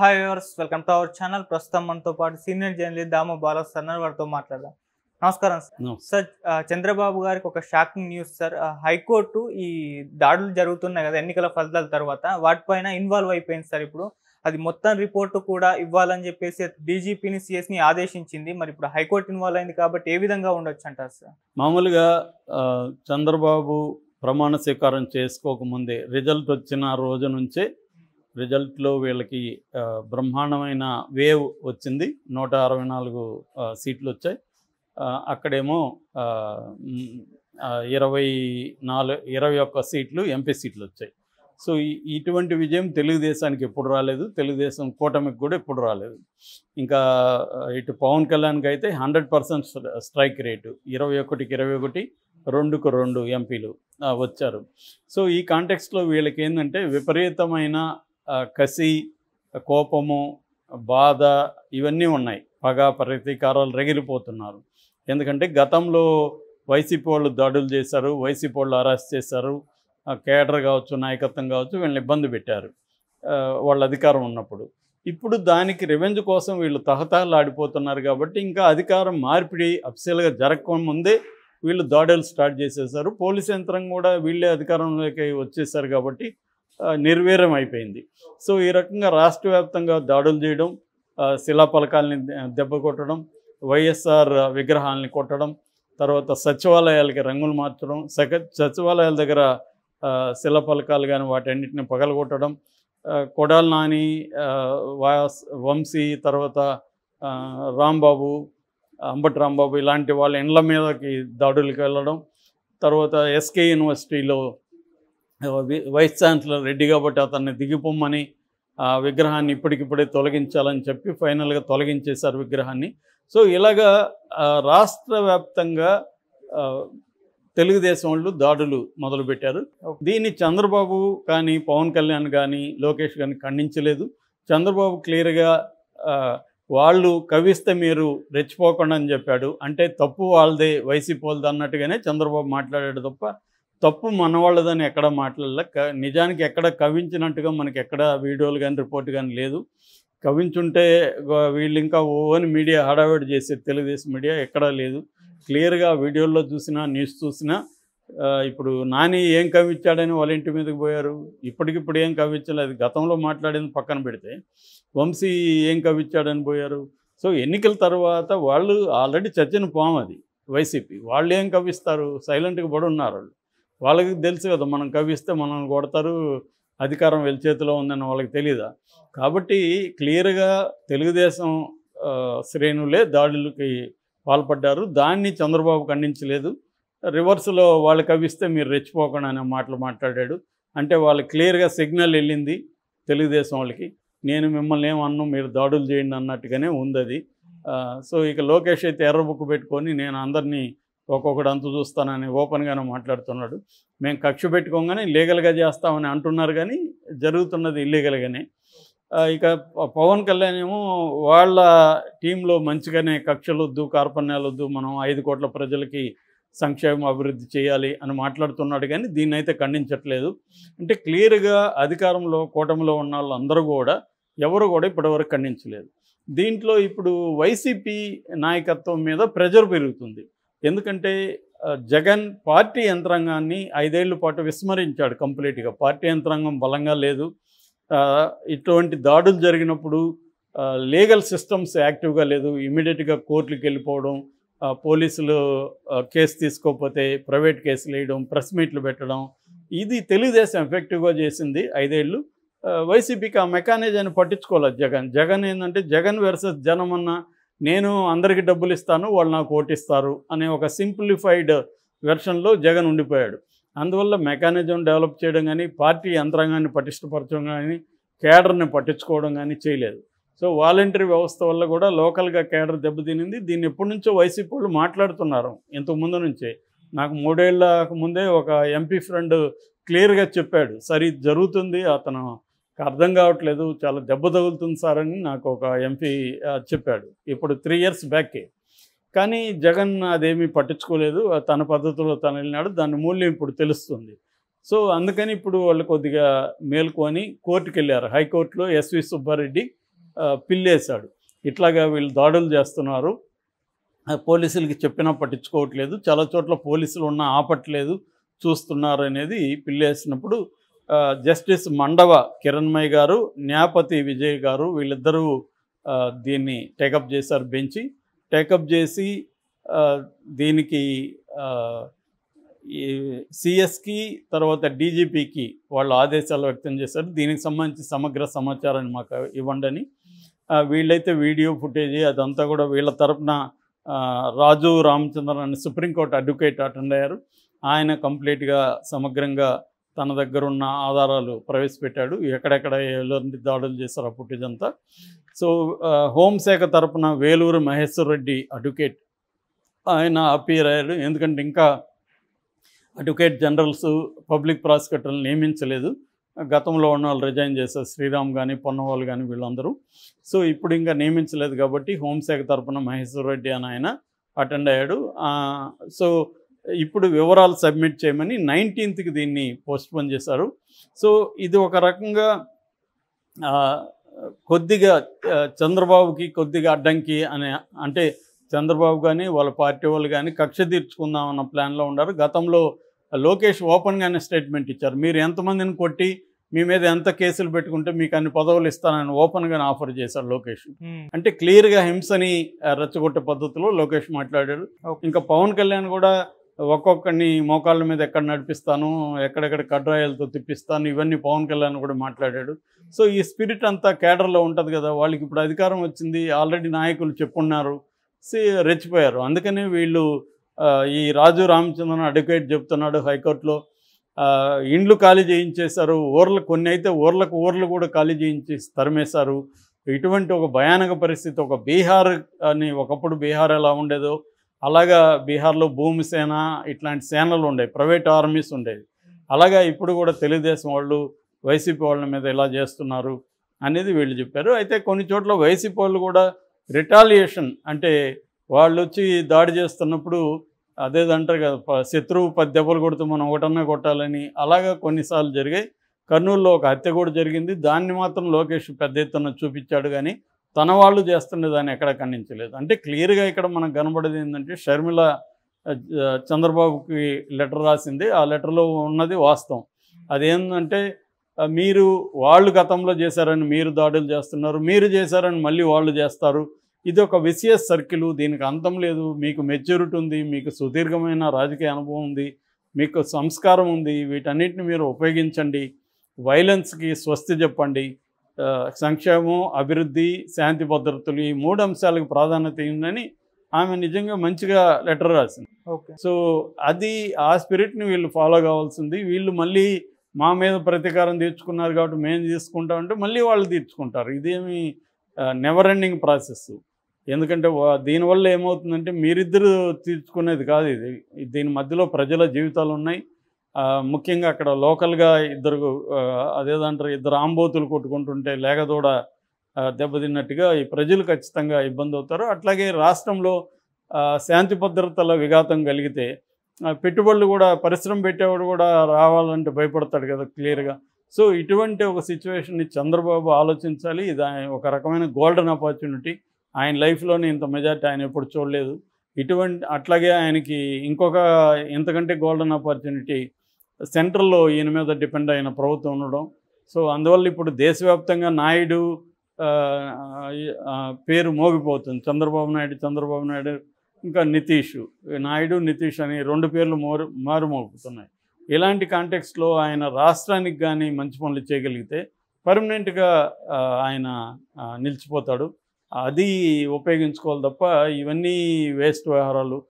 hi viewers welcome to our channel ప్రస్తుతం మనతో పాటు సీనియర్ జర్నలిస్ట్ దామో బాలస్ అన్నారు వారితో మాట్లాడదాం నమస్కారం సార్ సార్ చంద్రబాబు గారికి ఒక షాకింగ్ న్యూస్ సార్ హైకోర్టు ఈ దాడులు జరుగుతున్నాయి కదా ఎన్నికల ఫలితాల తర్వాత వాటిపైన ఇన్వాల్వ్ అయిపోయింది సార్ ఇప్పుడు అది మొత్తం రిపోర్టు కూడా ఇవ్వాలని చెప్పేసి డీజీపీని సిఎస్ని ఆదేశించింది మరి ఇప్పుడు హైకోర్టు ఇన్వాల్వ్ అయింది కాబట్టి ఏ విధంగా ఉండొచ్చు అంటారు సార్ మామూలుగా చంద్రబాబు ప్రమాణ స్వీకారం చేసుకోకముందే రిజల్ట్ వచ్చిన రోజు నుంచే రిజల్ట్లో వీళ్ళకి బ్రహ్మాండమైన వేవ్ వచ్చింది నూట అరవై నాలుగు సీట్లు వచ్చాయి అక్కడేమో ఇరవై నాలుగు ఇరవై ఒక్క సీట్లు ఎంపీ సీట్లు వచ్చాయి సో ఇటువంటి విజయం తెలుగుదేశానికి ఎప్పుడు రాలేదు తెలుగుదేశం కూటమికి కూడా ఎప్పుడు రాలేదు ఇంకా ఇటు పవన్ కళ్యాణ్కి అయితే హండ్రెడ్ పర్సెంట్ స్ట్రైక్ రేటు ఇరవై ఒకటికి ఇరవై ఒకటి రెండుకు రెండు ఎంపీలు వచ్చారు సో ఈ కాంటెక్స్లో వీళ్ళకి ఏంటంటే విపరీతమైన కసి కోపము బాధ ఇవన్నీ ఉన్నాయి పగ ప్రతీకారాలు రగిలిపోతున్నారు ఎందుకంటే గతంలో వైసీపీ వాళ్ళు దాడులు చేశారు వైసీపీ వాళ్ళు అరెస్ట్ చేశారు కేడర్ కావచ్చు నాయకత్వం కావచ్చు వీళ్ళని ఇబ్బంది పెట్టారు వాళ్ళ అధికారం ఉన్నప్పుడు ఇప్పుడు దానికి రివెంజ్ కోసం వీళ్ళు ఆడిపోతున్నారు కాబట్టి ఇంకా అధికారం మార్పిడి అఫిషియల్గా జరగకముందే వీళ్ళు దాడులు స్టార్ట్ చేసేసారు పోలీస్ యంత్రం కూడా వీళ్ళే అధికారంలోకి వచ్చేసారు కాబట్టి నిర్వీర్యం అయిపోయింది సో ఈ రకంగా రాష్ట్ర వ్యాప్తంగా దాడులు చేయడం శిలా పలకాలని దెబ్బ కొట్టడం వైఎస్ఆర్ విగ్రహాలని కొట్టడం తర్వాత సచివాలయాలకి రంగులు మార్చడం సచివాలయాల దగ్గర పలకాలు కానీ వాటన్నిటిని పగలగొట్టడం కొడాల నాని వంశీ తర్వాత రాంబాబు అంబటి రాంబాబు ఇలాంటి వాళ్ళ ఇండ్ల మీదకి దాడులకు వెళ్ళడం తర్వాత ఎస్కే యూనివర్సిటీలో వైస్ ఛాన్సలర్ రెడ్డి కాబట్టి అతన్ని దిగిపోమ్మని విగ్రహాన్ని ఇప్పటికిప్పుడే తొలగించాలని చెప్పి ఫైనల్గా తొలగించేశారు విగ్రహాన్ని సో ఇలాగా రాష్ట్ర వ్యాప్తంగా తెలుగుదేశం వాళ్ళు దాడులు మొదలుపెట్టారు దీన్ని చంద్రబాబు కానీ పవన్ కళ్యాణ్ కానీ లోకేష్ కానీ ఖండించలేదు చంద్రబాబు క్లియర్గా వాళ్ళు కవిస్తే మీరు రెచ్చిపోకుండా అని చెప్పాడు అంటే తప్పు వాళ్ళదే వైసీపీ వాళ్ళది అన్నట్టుగానే చంద్రబాబు మాట్లాడాడు తప్ప తప్పు మన వాళ్ళదని ఎక్కడ మాట్లాడలే నిజానికి ఎక్కడ కవించినట్టుగా మనకి ఎక్కడ వీడియోలు కానీ రిపోర్ట్ కానీ లేదు కవించుంటే వీళ్ళు ఇంకా ఓవని మీడియా హడావిడి చేసే తెలుగుదేశం మీడియా ఎక్కడా లేదు క్లియర్గా వీడియోల్లో చూసినా న్యూస్ చూసినా ఇప్పుడు నాని ఏం కవిచ్చాడని వాళ్ళ ఇంటి మీదకి పోయారు ఇప్పటికిప్పుడు ఏం కవించలేదు గతంలో మాట్లాడింది పక్కన పెడితే వంశీ ఏం కవిచ్చాడని పోయారు సో ఎన్నికల తర్వాత వాళ్ళు ఆల్రెడీ చచ్చిన పాము అది వైసీపీ వాళ్ళు ఏం కవిస్తారు సైలెంట్గా పడున్నారు వాళ్ళు వాళ్ళకి తెలుసు కదా మనం కవిస్తే మనల్ని కొడతారు అధికారం వెళ్ళి చేతిలో ఉందని వాళ్ళకి తెలియదా కాబట్టి క్లియర్గా తెలుగుదేశం శ్రేణులే దాడులకి పాల్పడ్డారు దాన్ని చంద్రబాబు ఖండించలేదు రివర్స్లో వాళ్ళు కవిస్తే మీరు రెచ్చిపోకండి అనే మాటలు మాట్లాడాడు అంటే వాళ్ళు క్లియర్గా సిగ్నల్ వెళ్ళింది తెలుగుదేశం వాళ్ళకి నేను మిమ్మల్ని ఏమన్నా మీరు దాడులు చేయండి అన్నట్టుగానే ఉంది అది సో ఇక లోకేష్ అయితే ఎర్రబుక్కు పెట్టుకొని నేను అందరినీ ఒక్కొక్కడు అంత చూస్తానని ఓపెన్గానే మాట్లాడుతున్నాడు మేము కక్ష పెట్టుకోగానే లీగల్గా చేస్తామని అంటున్నారు కానీ జరుగుతున్నది ఇల్లీగల్గానే ఇక పవన్ కళ్యాణ్ ఏమో వాళ్ళ టీంలో మంచిగానే వద్దు కార్పణ్యాలు వద్దు మనం ఐదు కోట్ల ప్రజలకి సంక్షేమం అభివృద్ధి చేయాలి అని మాట్లాడుతున్నాడు కానీ దీన్ని అయితే ఖండించట్లేదు అంటే క్లియర్గా అధికారంలో కూటమిలో ఉన్న వాళ్ళందరూ కూడా ఎవరు కూడా ఇప్పటివరకు ఖండించలేదు దీంట్లో ఇప్పుడు వైసీపీ నాయకత్వం మీద ప్రెజర్ పెరుగుతుంది ఎందుకంటే జగన్ పార్టీ యంత్రాంగాన్ని ఐదేళ్ల పాటు విస్మరించాడు కంప్లీట్గా పార్టీ యంత్రాంగం బలంగా లేదు ఇటువంటి దాడులు జరిగినప్పుడు లీగల్ సిస్టమ్స్ యాక్టివ్గా లేదు ఇమీడియట్గా కోర్టుకి వెళ్ళిపోవడం పోలీసులు కేసు తీసుకోకపోతే ప్రైవేట్ కేసులు వేయడం ప్రెస్ మీట్లు పెట్టడం ఇది తెలుగుదేశం ఎఫెక్టివ్గా చేసింది ఐదేళ్ళు వైసీపీకి ఆ మెకానిజాన్ని పట్టించుకోవాలి జగన్ జగన్ ఏంటంటే జగన్ వర్సెస్ జనం అన్న నేను అందరికీ డబ్బులు ఇస్తాను వాళ్ళు నాకు ఓటిస్తారు అనే ఒక సింప్లిఫైడ్ వెర్షన్లో జగన్ ఉండిపోయాడు అందువల్ల మెకానిజం డెవలప్ చేయడం కానీ పార్టీ యంత్రాంగాన్ని పటిష్టపరచడం కానీ కేడర్ని పట్టించుకోవడం కానీ చేయలేదు సో వాలంటరీ వ్యవస్థ వల్ల కూడా లోకల్గా కేడర్ దెబ్బతినింది దీన్ని ఎప్పటి నుంచో వైసీపీ వాళ్ళు మాట్లాడుతున్నారు ఇంతకు ముందు నుంచే నాకు మూడేళ్ళకు ముందే ఒక ఎంపీ ఫ్రెండ్ క్లియర్గా చెప్పాడు సరే జరుగుతుంది అతను అర్థం కావట్లేదు చాలా దెబ్బ తగులుతుంది సార్ అని నాకు ఒక ఎంపీ చెప్పాడు ఇప్పుడు త్రీ ఇయర్స్ బ్యాకే కానీ జగన్ అదేమీ పట్టించుకోలేదు తన పద్ధతిలో తను వెళ్ళినాడు దాని మూల్యం ఇప్పుడు తెలుస్తుంది సో అందుకని ఇప్పుడు వాళ్ళు కొద్దిగా మేల్కొని కోర్టుకు వెళ్ళారు హైకోర్టులో ఎస్వి సుబ్బారెడ్డి పిల్లేశాడు ఇట్లాగా వీళ్ళు దాడులు చేస్తున్నారు పోలీసులకి చెప్పినా పట్టించుకోవట్లేదు చాలా చోట్ల పోలీసులు ఉన్నా ఆపట్లేదు చూస్తున్నారు అనేది పిల్లేసినప్పుడు జస్టిస్ మండవ కిరణ్మయ్ గారు న్యాయపతి విజయ్ గారు వీళ్ళిద్దరూ దీన్ని టేకప్ చేశారు బెంచి టేకప్ చేసి దీనికి సిఎస్కి తర్వాత డీజీపీకి వాళ్ళు ఆదేశాలు వ్యక్తం చేశారు దీనికి సంబంధించి సమగ్ర సమాచారాన్ని మాకు ఇవ్వండి వీళ్ళైతే వీడియో ఫుటేజ్ అదంతా కూడా వీళ్ళ తరఫున రాజు రామచంద్రన్ అని సుప్రీంకోర్టు అడ్వకేట్ అటెండ్ అయ్యారు ఆయన కంప్లీట్గా సమగ్రంగా తన దగ్గర ఉన్న ఆధారాలు ప్రవేశపెట్టాడు ఎక్కడెక్కడ ఎవరి దాడులు చేశారు అప్పుడు ఇదంతా సో హోంశాఖ తరపున వేలూరు మహేశ్వర్ రెడ్డి అడ్వకేట్ ఆయన అపీర్ అయ్యాడు ఎందుకంటే ఇంకా అడ్వకేట్ జనరల్స్ పబ్లిక్ ప్రాసిక్యూటర్లు నియమించలేదు గతంలో ఉన్న వాళ్ళు రిజైన్ చేశారు శ్రీరామ్ కానీ పొన్నవాళ్ళు కానీ వీళ్ళందరూ సో ఇప్పుడు ఇంకా నియమించలేదు కాబట్టి హోంశాఖ తరపున మహేశ్వర్ రెడ్డి అని ఆయన అటెండ్ అయ్యాడు సో ఇప్పుడు వివరాలు సబ్మిట్ చేయమని నైన్టీన్త్కి దీన్ని పోస్ట్పోన్ చేశారు సో ఇది ఒక రకంగా కొద్దిగా చంద్రబాబుకి కొద్దిగా అడ్డంకి అనే అంటే చంద్రబాబు కానీ వాళ్ళ పార్టీ వాళ్ళు కానీ కక్ష తీర్చుకుందామన్న ప్లాన్లో ఉన్నారు గతంలో లోకేష్ ఓపెన్గానే స్టేట్మెంట్ ఇచ్చారు మీరు ఎంతమందిని కొట్టి మీ మీద ఎంత కేసులు పెట్టుకుంటే మీకు అన్ని పదవులు ఇస్తానని ఓపెన్గానే ఆఫర్ చేశారు లోకేష్ అంటే క్లియర్గా హింసని రెచ్చగొట్టే పద్ధతిలో లోకేష్ మాట్లాడాడు ఇంకా పవన్ కళ్యాణ్ కూడా ఒక్కొక్కరిని మోకాళ్ళ మీద ఎక్కడ నడిపిస్తాను ఎక్కడెక్కడ కడ్రాయాలతో తిప్పిస్తాను ఇవన్నీ పవన్ కళ్యాణ్ కూడా మాట్లాడాడు సో ఈ స్పిరిట్ అంతా కేడర్లో ఉంటుంది కదా వాళ్ళకి ఇప్పుడు అధికారం వచ్చింది ఆల్రెడీ నాయకులు చెప్పున్నారు రెచ్చిపోయారు అందుకనే వీళ్ళు ఈ రాజు రామచంద్రన్ అడ్వకేట్ చెప్తున్నాడు హైకోర్టులో ఇండ్లు ఖాళీ చేయించేశారు ఊర్లు కొన్ని అయితే ఊర్లకు ఊర్లు కూడా ఖాళీ చేయించేసి తరిమేశారు ఇటువంటి ఒక భయానక పరిస్థితి ఒక బీహార్ అని ఒకప్పుడు బీహార్ ఎలా ఉండేదో అలాగా బీహార్లో భూమి సేన ఇట్లాంటి సేనలు ఉండేవి ప్రైవేట్ ఆర్మీస్ ఉండేవి అలాగా ఇప్పుడు కూడా తెలుగుదేశం వాళ్ళు వైసీపీ వాళ్ళ మీద ఇలా చేస్తున్నారు అనేది వీళ్ళు చెప్పారు అయితే కొన్ని చోట్ల వైసీపీ వాళ్ళు కూడా రిటాలియేషన్ అంటే వాళ్ళు వచ్చి దాడి చేస్తున్నప్పుడు అదేదంటారు కదా శత్రువు పది దెబ్బలు కొడుతూ మనం ఒకటన్నా కొట్టాలని అలాగా కొన్నిసార్లు జరిగాయి కర్నూలులో ఒక హత్య కూడా జరిగింది దాన్ని మాత్రం లోకేష్ పెద్ద ఎత్తున చూపించాడు కానీ తన వాళ్ళు చేస్తుండే దాన్ని ఎక్కడ ఖండించలేదు అంటే క్లియర్గా ఇక్కడ మనకు కనబడేది ఏంటంటే షర్మిల చంద్రబాబుకి లెటర్ రాసింది ఆ లెటర్లో ఉన్నది వాస్తవం అదేంటంటే మీరు వాళ్ళు గతంలో చేశారని మీరు దాడులు చేస్తున్నారు మీరు చేశారని మళ్ళీ వాళ్ళు చేస్తారు ఇది ఒక విసియస్ సర్కిల్ దీనికి అంతం లేదు మీకు మెచ్యూరిటీ ఉంది మీకు సుదీర్ఘమైన రాజకీయ అనుభవం ఉంది మీకు సంస్కారం ఉంది వీటన్నిటిని మీరు ఉపయోగించండి వైలెన్స్కి స్వస్తి చెప్పండి సంక్షేమం అభివృద్ధి శాంతి భద్రతలు ఈ మూడు అంశాలకు ప్రాధాన్యత ఉందని ఆమె నిజంగా మంచిగా లెటర్ రాసింది సో అది ఆ స్పిరిట్ని వీళ్ళు ఫాలో కావాల్సింది వీళ్ళు మళ్ళీ మా మీద ప్రతీకారం తీర్చుకున్నారు కాబట్టి మేము తీసుకుంటాం మళ్ళీ వాళ్ళు తీర్చుకుంటారు ఇదేమి నెవర్ ఎండింగ్ ప్రాసెస్ ఎందుకంటే దీనివల్ల ఏమవుతుందంటే మీరిద్దరు తీర్చుకునేది కాదు ఇది దీని మధ్యలో ప్రజల జీవితాలు ఉన్నాయి ముఖ్యంగా అక్కడ లోకల్గా ఇద్దరు అదేదంటారు ఇద్దరు ఆంబోతులు కొట్టుకుంటుంటే లేగదూడ దెబ్బతిన్నట్టుగా ఈ ప్రజలు ఖచ్చితంగా ఇబ్బంది అవుతారు అట్లాగే రాష్ట్రంలో శాంతి భద్రతల విఘాతం కలిగితే పెట్టుబడులు కూడా పరిశ్రమ పెట్టేవాడు కూడా రావాలంటే భయపడతాడు కదా క్లియర్గా సో ఇటువంటి ఒక సిచ్యువేషన్ని చంద్రబాబు ఆలోచించాలి ఇది ఒక రకమైన గోల్డెన్ ఆపర్చునిటీ ఆయన లైఫ్లోనే ఇంత మెజార్టీ ఆయన ఎప్పుడు చూడలేదు ఇటువంటి అట్లాగే ఆయనకి ఇంకొక ఇంతకంటే గోల్డెన్ ఆపర్చునిటీ సెంట్రల్లో ఈయన మీద డిపెండ్ అయిన ప్రభుత్వం ఉండడం సో అందువల్ల ఇప్పుడు దేశవ్యాప్తంగా నాయుడు పేరు మోగిపోతుంది చంద్రబాబు నాయుడు చంద్రబాబు నాయుడు ఇంకా నితీష్ నాయుడు నితీష్ అని రెండు పేర్లు మోరు మారుమోగుతున్నాయి ఇలాంటి కాంటెక్స్లో ఆయన రాష్ట్రానికి కానీ మంచి పనులు చేయగలిగితే పర్మనెంట్గా ఆయన నిలిచిపోతాడు అది ఉపయోగించుకోవాలి తప్ప ఇవన్నీ వేస్ట్ వ్యవహారాలు